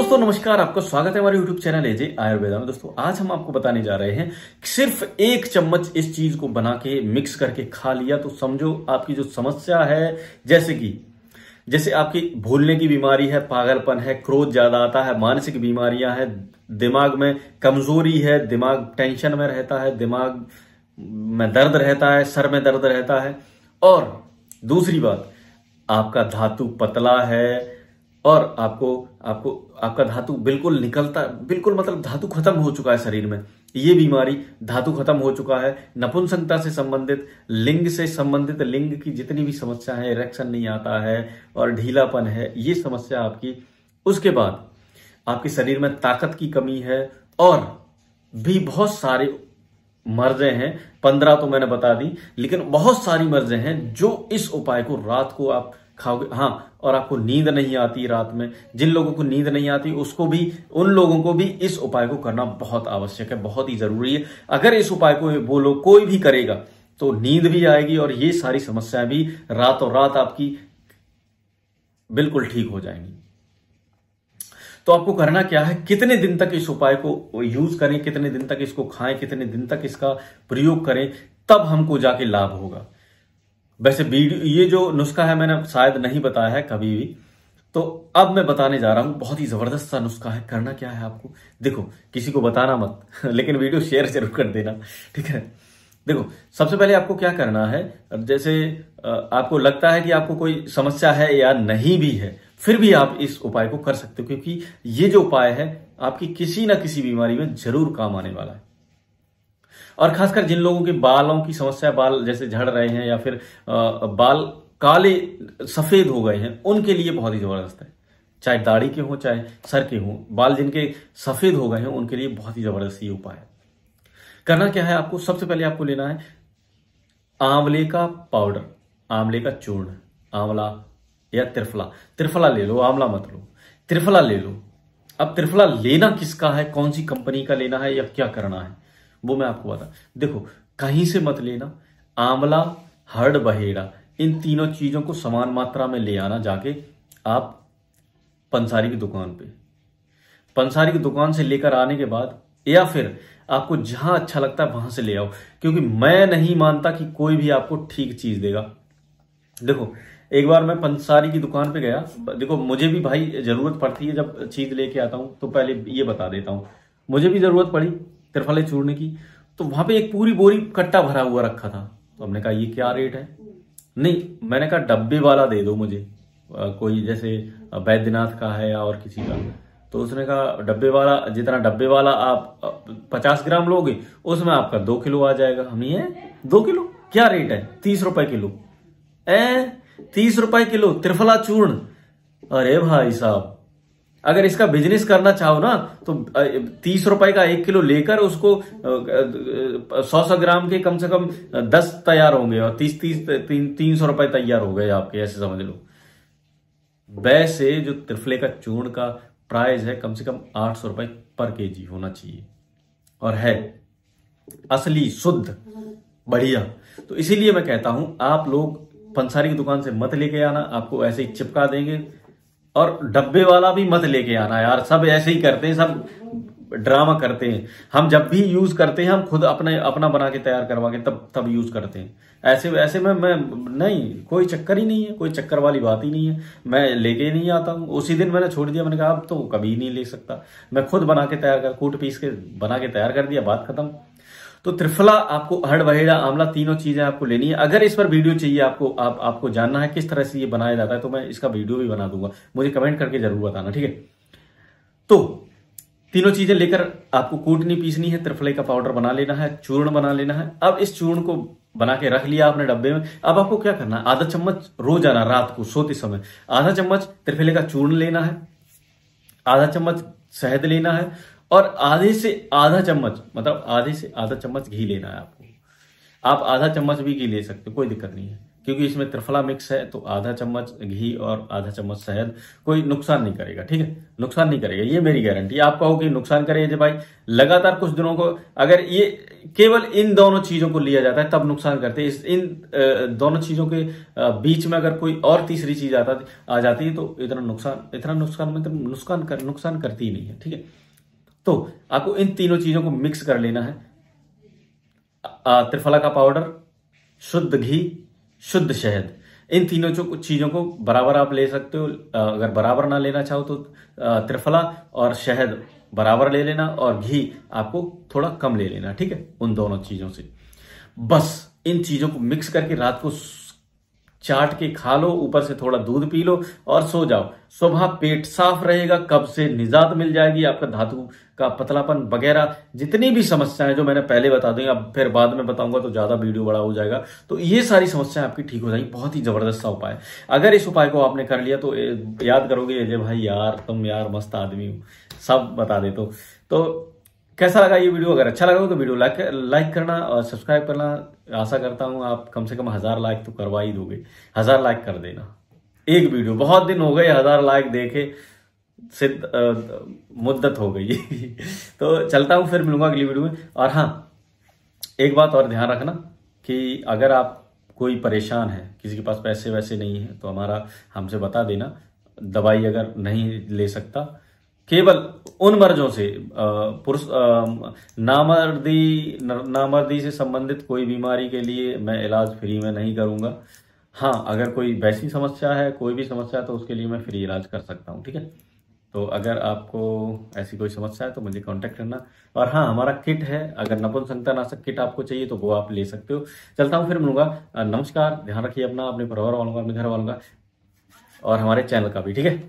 दोस्तों नमस्कार आपका स्वागत है हमारे यूट्यूब चैनल एजे आयुर्वेदा में दोस्तों आज हम आपको बताने जा रहे हैं कि सिर्फ एक चम्मच इस चीज को बना के मिक्स करके खा लिया तो समझो आपकी जो समस्या है जैसे कि जैसे आपकी भूलने की बीमारी है पागलपन है क्रोध ज्यादा आता है मानसिक बीमारियां हैं दिमाग में कमजोरी है दिमाग टेंशन में रहता है दिमाग में दर्द रहता है सर में दर्द रहता है और दूसरी बात आपका धातु पतला है और आपको आपको आपका धातु बिल्कुल निकलता बिल्कुल मतलब धातु खत्म हो चुका है शरीर में ये बीमारी धातु खत्म हो चुका है नपुंसकता से संबंधित लिंग से संबंधित लिंग की जितनी भी समस्या है इरेक्शन नहीं आता है और ढीलापन है ये समस्या आपकी उसके बाद आपके शरीर में ताकत की कमी है और भी बहुत सारे मर्जे हैं पंद्रह तो मैंने बता दी लेकिन बहुत सारी मर्जें हैं जो इस उपाय को रात को आप खाओगे हाँ और आपको नींद नहीं आती रात में जिन लोगों को नींद नहीं आती उसको भी उन लोगों को भी इस उपाय को करना बहुत आवश्यक है बहुत ही जरूरी है अगर इस उपाय को वो लोग कोई भी करेगा तो नींद भी आएगी और ये सारी समस्याएं भी रात और रात आपकी बिल्कुल ठीक हो जाएंगी तो आपको करना क्या है कितने दिन तक इस उपाय को यूज करें कितने दिन तक इसको खाएं कितने दिन तक इसका प्रयोग करें तब हमको जाके लाभ होगा वैसे वीडियो ये जो नुस्खा है मैंने शायद नहीं बताया है कभी भी तो अब मैं बताने जा रहा हूं बहुत ही जबरदस्त सा नुस्खा है करना क्या है आपको देखो किसी को बताना मत लेकिन वीडियो शेयर जरूर कर देना ठीक है देखो सबसे पहले आपको क्या करना है जैसे आपको लगता है कि आपको कोई समस्या है या नहीं भी है फिर भी आप इस उपाय को कर सकते हो क्योंकि ये जो उपाय है आपकी किसी ना किसी बीमारी में जरूर काम आने वाला है और खासकर जिन लोगों के बालों की समस्या बाल जैसे झड़ रहे हैं या फिर बाल काले सफेद हो गए हैं उनके लिए बहुत ही जबरदस्त है चाहे दाढ़ी के हों चाहे सर के हों बाल जिनके सफेद हो गए हैं उनके लिए बहुत ही जबरदस्त ये उपाय है करना क्या है आपको सबसे पहले आपको लेना है आंवले का पाउडर आंवले का चूर्ण आंवला या त्रिफला त्रिफला ले लो आंवला मत लो त्रिफला ले लो अब त्रिफला लेना किसका है कौन सी कंपनी का लेना है या क्या करना है वो मैं आपको बता देखो कहीं से मत लेना आंवला हर्ड बहेड़ा इन तीनों चीज़ों को समान मात्रा में ले आना जाके आप पंसारी की दुकान पे पंसारी की दुकान से लेकर आने के बाद या फिर आपको जहां अच्छा लगता है वहां से ले आओ क्योंकि मैं नहीं मानता कि कोई भी आपको ठीक चीज देगा देखो एक बार मैं पंसारी की दुकान पे गया देखो मुझे भी भाई जरूरत पड़ती है जब चीज लेके आता हूं तो पहले ये बता देता हूं मुझे भी जरूरत पड़ी त्रिफले चूरने की तो वहां पे एक पूरी बोरी कट्टा भरा हुआ रखा था तो हमने कहा ये क्या रेट है नहीं मैंने कहा डब्बे वाला दे दो मुझे कोई जैसे बैद्यनाथ का है या और किसी का तो उसने कहा डब्बे वाला जितना डब्बे वाला आप पचास ग्राम लोगे उसमें आपका दो किलो आ जाएगा हम ये दो किलो क्या रेट है तीस रुपए किलो ए तीस रुपए किलो त्रिफला चूर्ण अरे भाई साहब अगर इसका बिजनेस करना चाहो ना तो तीस रुपए का एक किलो लेकर उसको सौ सौ ग्राम के कम से कम दस तैयार होंगे और तीस तीस तीन तीन सौ रुपए तैयार हो गए आपके ऐसे समझ लो वैसे जो त्रिफले का चूर्ण का प्राइस है कम से कम आठ सौ रुपए पर के जी होना चाहिए और है असली शुद्ध बढ़िया तो इसीलिए मैं कहता हूं आप लोग पंसारी की दुकान से मत लेके आना आपको ऐसे ही चिपका देंगे और डब्बे वाला भी मत लेके आना यार सब ऐसे ही करते हैं सब ड्रामा करते हैं हम जब भी यूज करते हैं हम खुद अपने अपना बना के तैयार करवा के तब तब यूज करते हैं ऐसे ऐसे में मैं नहीं कोई चक्कर ही नहीं है कोई चक्कर वाली बात ही नहीं है मैं लेके नहीं आता हूँ उसी दिन मैंने छोड़ दिया मैंने कहा अब तो कभी नहीं ले सकता मैं खुद बना के तैयार कर कूट पीस के बना के तैयार कर दिया बात खत्म तो त्रिफला आपको हड़ बहेडा आंवला तीनों चीजें आपको लेनी है अगर इस पर वीडियो चाहिए आपको आप आपको जानना है किस तरह से ये बनाया जाता है तो मैं इसका वीडियो भी बना दूंगा मुझे कमेंट करके जरूर बताना ठीक है तो तीनों चीजें लेकर आपको कूटनी पीसनी है त्रिफले का पाउडर बना लेना है चूर्ण बना लेना है अब इस चूर्ण को बना के रख लिया आपने डब्बे में अब आपको क्या करना है आधा चम्मच रोजाना रात को सोते समय आधा चम्मच त्रिफले का चूर्ण लेना है आधा चम्मच शहद लेना है और आधे से आधा चम्मच मतलब आधे से आधा चम्मच घी लेना है आपको आप आधा चम्मच भी घी ले सकते हो कोई दिक्कत नहीं है क्योंकि इसमें त्रिफला मिक्स है तो आधा चम्मच घी और आधा चम्मच शहद कोई नुकसान नहीं करेगा ठीक है नुकसान नहीं करेगा ये मेरी गारंटी आप कहो कि नुकसान करेगा भाई लगातार कुछ दिनों को अगर ये केवल इन दोनों चीजों को लिया जाता है तब नुकसान करते हैं इस इन दोनों चीजों के बीच में अगर कोई और तीसरी चीज आता आ जाती है तो इतना नुकसान इतना नुकसान मतलब नुकसान कर नुकसान करती ही नहीं है ठीक है तो आपको इन तीनों चीजों को मिक्स कर लेना है त्रिफला का पाउडर शुद्ध घी शुद्ध शहद इन तीनों चीज़ों को बराबर आप ले सकते हो अगर बराबर ना लेना चाहो तो त्रिफला और शहद बराबर ले लेना और घी आपको थोड़ा कम ले लेना ठीक है उन दोनों चीज़ों से बस इन चीज़ों को मिक्स करके रात को चाट के खा लो ऊपर से थोड़ा दूध पी लो और सो जाओ सुबह पेट साफ रहेगा कब से निजात मिल जाएगी आपका धातु का पतलापन वगैरह जितनी भी समस्याएं जो मैंने पहले बता दी अब फिर बाद में बताऊंगा तो ज्यादा वीडियो बड़ा हो जाएगा तो ये सारी समस्याएं आपकी ठीक हो जाएंगी बहुत ही जबरदस्त सा उपाय अगर इस उपाय को आपने कर लिया तो याद करोगे अजय भाई यार तुम यार मस्त आदमी हो सब बता दे तो, तो कैसा लगा ये वीडियो अगर अच्छा लगा हो तो वीडियो लाइक लाइक करना और सब्सक्राइब करना आशा करता हूँ आप कम से कम हज़ार लाइक तो करवा ही दोगे हज़ार लाइक कर देना एक वीडियो बहुत दिन हो गए हज़ार लाइक देखे सिद्ध मुद्दत हो गई तो चलता हूँ फिर मिलूंगा अगली वीडियो में और हाँ एक बात और ध्यान रखना कि अगर आप कोई परेशान है किसी के पास पैसे वैसे नहीं है तो हमारा हमसे बता देना दवाई अगर नहीं ले सकता केवल उन मर्जों से पुरुष नामर्दी नामर्दी से संबंधित कोई बीमारी के लिए मैं इलाज फ्री में नहीं करूंगा हाँ अगर कोई वैसी समस्या है कोई भी समस्या है तो उसके लिए मैं फ्री इलाज कर सकता हूँ ठीक है तो अगर आपको ऐसी कोई समस्या है तो मुझे कांटेक्ट करना और हाँ हमारा किट है अगर नपुंसकता नाशक किट आपको चाहिए तो वो आप ले सकते हो चलता हूँ फिर मिलूंगा नमस्कार ध्यान रखिए अपना अपने परिवार वालों का अपने घर वालों का और हमारे चैनल का भी ठीक है